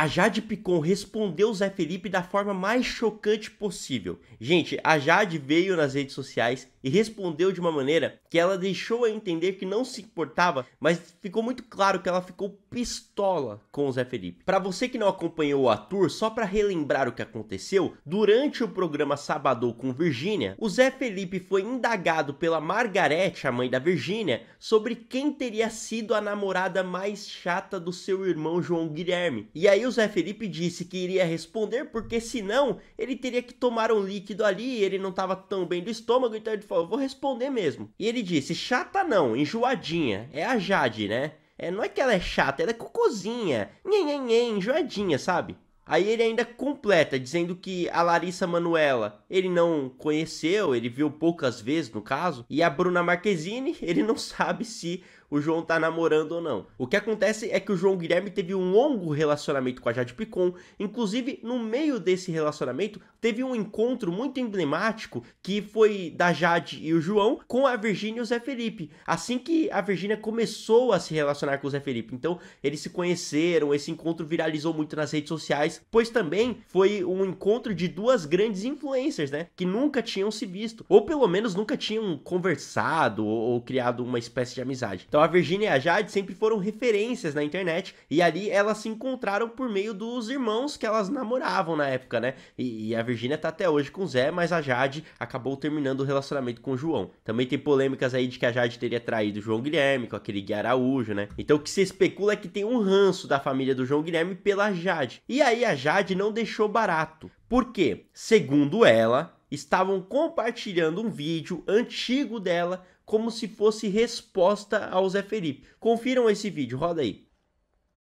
A Jade Picon respondeu o Zé Felipe da forma mais chocante possível. Gente, a Jade veio nas redes sociais e respondeu de uma maneira que ela deixou a entender que não se importava, mas ficou muito claro que ela ficou pistola com o Zé Felipe. Para você que não acompanhou a tour, só para relembrar o que aconteceu, durante o programa Sabadou com Virgínia, o Zé Felipe foi indagado pela Margarete, a mãe da Virgínia, sobre quem teria sido a namorada mais chata do seu irmão João Guilherme. E aí o Zé Felipe disse que iria responder, porque senão ele teria que tomar um líquido ali, ele não estava tão bem do estômago, então ele falou, vou responder mesmo. E ele disse, chata não, enjoadinha, é a Jade, né? É, não é que ela é chata, ela é cocôzinha, nhenhenhen, enjoadinha, sabe? Aí ele ainda completa, dizendo que a Larissa Manuela ele não conheceu, ele viu poucas vezes no caso, e a Bruna Marquezine ele não sabe se o João tá namorando ou não. O que acontece é que o João Guilherme teve um longo relacionamento com a Jade Picon, inclusive no meio desse relacionamento teve um encontro muito emblemático que foi da Jade e o João com a Virgínia e o Zé Felipe. Assim que a Virgínia começou a se relacionar com o Zé Felipe, então eles se conheceram, esse encontro viralizou muito nas redes sociais pois também foi um encontro de duas grandes influencers, né? Que nunca tinham se visto, ou pelo menos nunca tinham conversado ou, ou criado uma espécie de amizade. Então a Virginia e a Jade sempre foram referências na internet e ali elas se encontraram por meio dos irmãos que elas namoravam na época, né? E, e a Virginia tá até hoje com o Zé, mas a Jade acabou terminando o relacionamento com o João. Também tem polêmicas aí de que a Jade teria traído o João Guilherme com aquele Gui Araújo, né? Então o que se especula é que tem um ranço da família do João Guilherme pela Jade. E aí a a Jade não deixou barato, porque, segundo ela, estavam compartilhando um vídeo antigo dela como se fosse resposta ao Zé Felipe. Confiram esse vídeo, roda aí.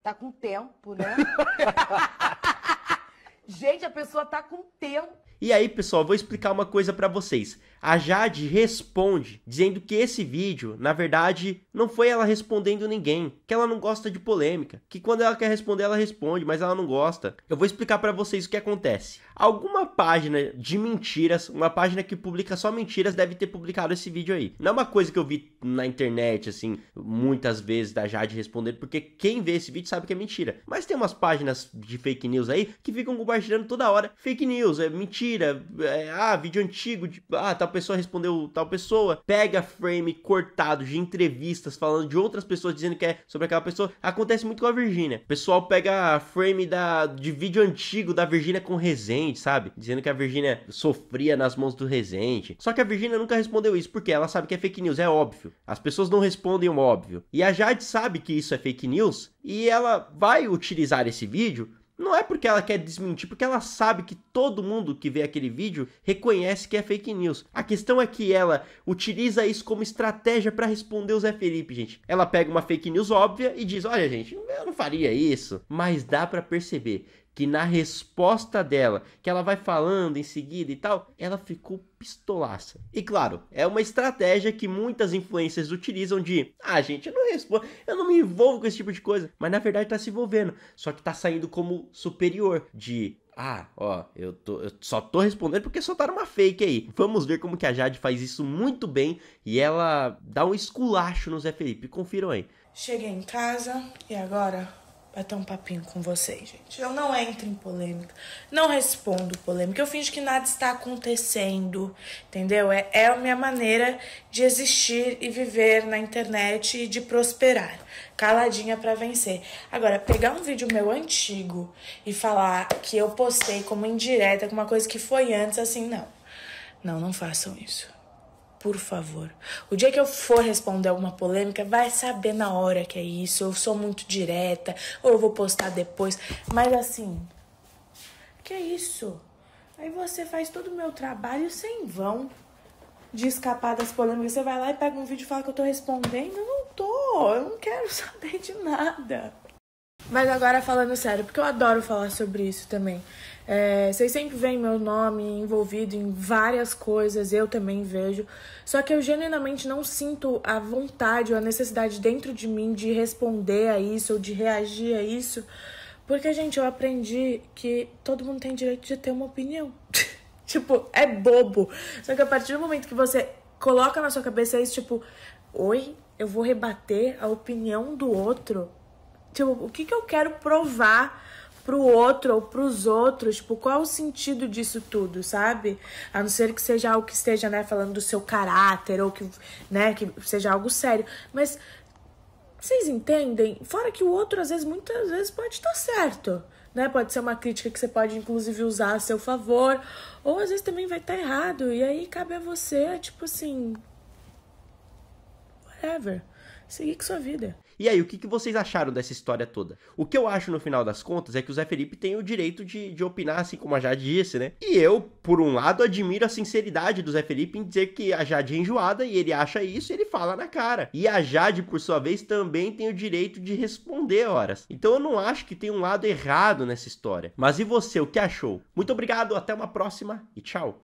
Tá com tempo, né? Gente, a pessoa tá com tempo. E aí, pessoal, vou explicar uma coisa para vocês. A Jade responde dizendo que esse vídeo, na verdade, não foi ela respondendo ninguém, que ela não gosta de polêmica, que quando ela quer responder ela responde, mas ela não gosta. Eu vou explicar para vocês o que acontece. Alguma página de mentiras, uma página que publica só mentiras, deve ter publicado esse vídeo aí. Não é uma coisa que eu vi na internet assim, muitas vezes da Jade respondendo, porque quem vê esse vídeo sabe que é mentira. Mas tem umas páginas de fake news aí que ficam compartilhando toda hora fake news, é mentira tira, é, ah, vídeo antigo, de, ah, tal pessoa respondeu tal pessoa, pega frame cortado de entrevistas falando de outras pessoas dizendo que é sobre aquela pessoa. Acontece muito com a Virgínia. O pessoal pega frame da, de vídeo antigo da Virgínia com resente, sabe? Dizendo que a Virgínia sofria nas mãos do resente. Só que a Virgínia nunca respondeu isso, porque ela sabe que é fake news, é óbvio. As pessoas não respondem o óbvio. E a Jade sabe que isso é fake news e ela vai utilizar esse vídeo não é porque ela quer desmentir, porque ela sabe que todo mundo que vê aquele vídeo reconhece que é fake news. A questão é que ela utiliza isso como estratégia para responder o Zé Felipe, gente. Ela pega uma fake news óbvia e diz: "Olha, gente, eu não faria isso", mas dá para perceber que na resposta dela, que ela vai falando em seguida e tal, ela ficou pistolaça. E claro, é uma estratégia que muitas influências utilizam de, ah, gente, eu não respondo, eu não me envolvo com esse tipo de coisa, mas na verdade tá se envolvendo, só que tá saindo como superior de ah, ó, eu, tô, eu só tô respondendo porque soltaram tá uma fake aí. Vamos ver como que a Jade faz isso muito bem e ela dá um esculacho no Zé Felipe. Confiram aí. Cheguei em casa e agora bater é um papinho com vocês, gente. Eu não entro em polêmica, não respondo polêmica, eu finjo que nada está acontecendo, entendeu? É, é a minha maneira de existir e viver na internet e de prosperar, caladinha para vencer. Agora, pegar um vídeo meu antigo e falar que eu postei como indireta, alguma coisa que foi antes, assim, não. Não, não façam isso por favor. O dia que eu for responder alguma polêmica, vai saber na hora que é isso. Eu sou muito direta, ou eu vou postar depois. Mas assim, que é isso? Aí você faz todo o meu trabalho sem vão de escapar das polêmicas. Você vai lá e pega um vídeo e fala que eu tô respondendo. Eu não tô, eu não quero saber de nada. Mas agora falando sério, porque eu adoro falar sobre isso também. É, vocês sempre veem meu nome envolvido em várias coisas, eu também vejo. Só que eu genuinamente não sinto a vontade ou a necessidade dentro de mim de responder a isso ou de reagir a isso. Porque, gente, eu aprendi que todo mundo tem direito de ter uma opinião. tipo, é bobo. Só que a partir do momento que você coloca na sua cabeça isso, tipo, oi, eu vou rebater a opinião do outro. Tipo, o que, que eu quero provar? pro outro ou pros outros, tipo, qual o sentido disso tudo, sabe? A não ser que seja algo que esteja, né, falando do seu caráter ou que, né, que seja algo sério, mas vocês entendem? Fora que o outro às vezes muitas vezes pode estar certo, né? Pode ser uma crítica que você pode inclusive usar a seu favor, ou às vezes também vai estar errado e aí cabe a você, tipo assim, whatever, seguir com sua vida. E aí, o que, que vocês acharam dessa história toda? O que eu acho no final das contas é que o Zé Felipe tem o direito de, de opinar, assim como a Jade disse, né? E eu, por um lado, admiro a sinceridade do Zé Felipe em dizer que a Jade é enjoada e ele acha isso e ele fala na cara. E a Jade, por sua vez, também tem o direito de responder horas. Então eu não acho que tem um lado errado nessa história. Mas e você, o que achou? Muito obrigado, até uma próxima e tchau!